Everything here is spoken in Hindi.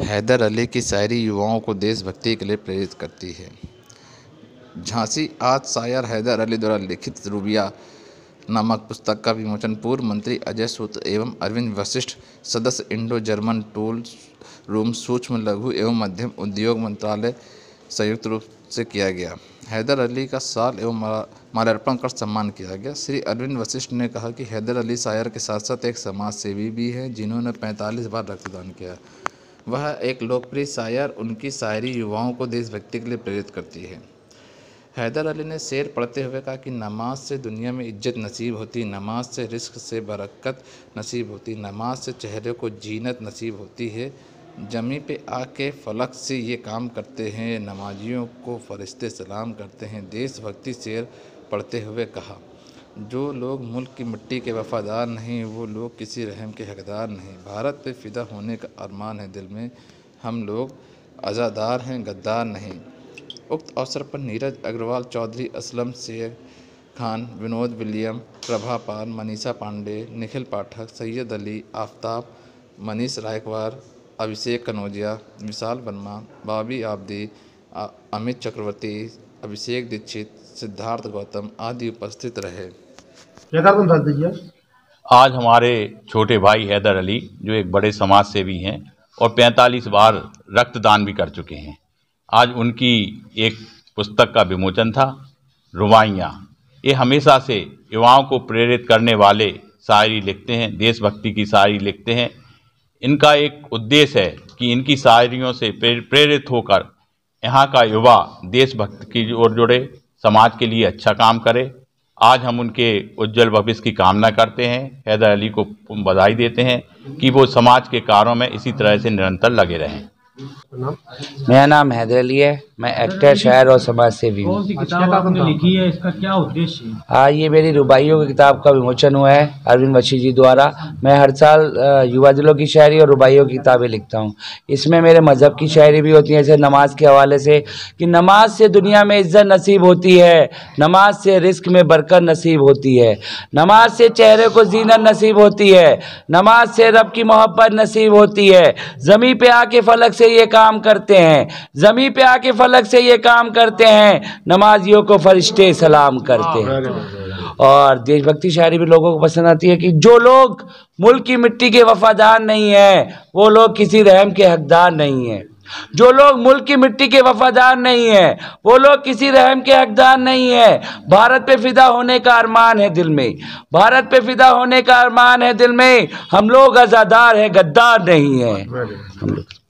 हैदर अली की शायरी युवाओं को देशभक्ति के लिए प्रेरित करती है झांसी आज शायर हैदर अली द्वारा लिखित रूबिया नामक पुस्तक का विमोचन पूर्व मंत्री अजय सूत एवं अरविंद वशिष्ठ सदस्य इंडो जर्मन टूल रूम सूक्ष्म लघु एवं मध्यम उद्योग मंत्रालय संयुक्त रूप से किया गया हैदर अली का साल एवं माल्यार्पण कर सम्मान किया गया श्री अरविंद वशिष्ठ ने कहा कि हैदर अली शायर के साथ साथ एक समाज सेवी भी हैं जिन्होंने 45 बार रक्तदान किया वह एक लोकप्रिय शायर उनकी शायरी युवाओं को देशभक्ति के लिए प्रेरित करती है हैदर अली ने शेर पढ़ते हुए कहा कि नमाज से दुनिया में इज्जत नसीब होती नमाज से रिस्क से बरकत नसीब होती नमाज से चेहरे को जीनत नसीब होती है जमी पे आके फलक से ये काम करते हैं नमाजियों को फरिश्ते सलाम करते हैं देशभक्ति शेर पढ़ते हुए कहा जो लोग मुल्क की मिट्टी के वफादार नहीं वो लोग किसी रहम के हकदार नहीं भारत पे फ़िदा होने का अरमान है दिल में हम लोग अजादार हैं गद्दार नहीं उक्त अवसर पर नीरज अग्रवाल चौधरी असलम शेख खान विनोद विलियम प्रभा पाल मनीषा पांडे निखिल पाठक सैयद अली आफ्ताब मनीष रायकवार अभिषेक कनौजिया विशाल वर्मा बाबी आबदी अमित चक्रवर्ती अभिषेक दीक्षित सिद्धार्थ गौतम आदि उपस्थित रहे आज हमारे छोटे भाई हैदर अली जो एक बड़े समाज सेवी हैं और 45 बार रक्तदान भी कर चुके हैं आज उनकी एक पुस्तक का विमोचन था रुवाइयाँ ये हमेशा से युवाओं को प्रेरित करने वाले शायरी लिखते हैं देशभक्ति की शायरी लिखते हैं इनका एक उद्देश्य है कि इनकी शायरियों से प्रेरित होकर यहाँ का युवा देशभक्त की ओर जुड़े समाज के लिए अच्छा काम करे आज हम उनके उज्जवल भविष्य की कामना करते हैं हैदर अली को बधाई देते हैं कि वो समाज के कार्यों में इसी तरह से निरंतर लगे रहें नाम मेरा नाम हैदर अली है मैं एक्टर अच्छा, शायर और अच्छा। समाज सेवी हूँ अच्छा, इसका हाँ ये मेरी रुबाइयों की किताब का विमोचन हुआ है अरविंद बशी जी द्वारा मैं हर साल युवा दिलों की शायरी और रुबाइयों की किताबें लिखता हूँ इसमें मेरे मज़हब की शायरी भी होती है जैसे नमाज के हवाले से कि नमाज से दुनिया में इज्जत नसीब होती है नमाज से रिस्क में बरकत नसीब होती है नमाज से चेहरे को जीनत नसीब होती है नमाज से रब की मोहब्बत नसीब होती है ज़मीन पे आके फलक से ये काम काम करते हैं जमी पे आके फलक से ये काम करते हैं नमाजियों को फरिश्ते सलाम करते हैं और देशभक्ति शायरी भी लोगों को पसंद आती है कि जो लोग मुल्क की मिट्टी के वफादार नहीं है वो लोग किसी रहम के हकदार नहीं है जो लोग मुल्क की मिट्टी के वफादार नहीं है वो लोग किसी रहम के हकदार नहीं है भारत पे फिदा होने का अरमान है दिल में भारत पे फिदा होने का अरमान है दिल में हम लोग आज़ादार है गद्दार नहीं है हम लोग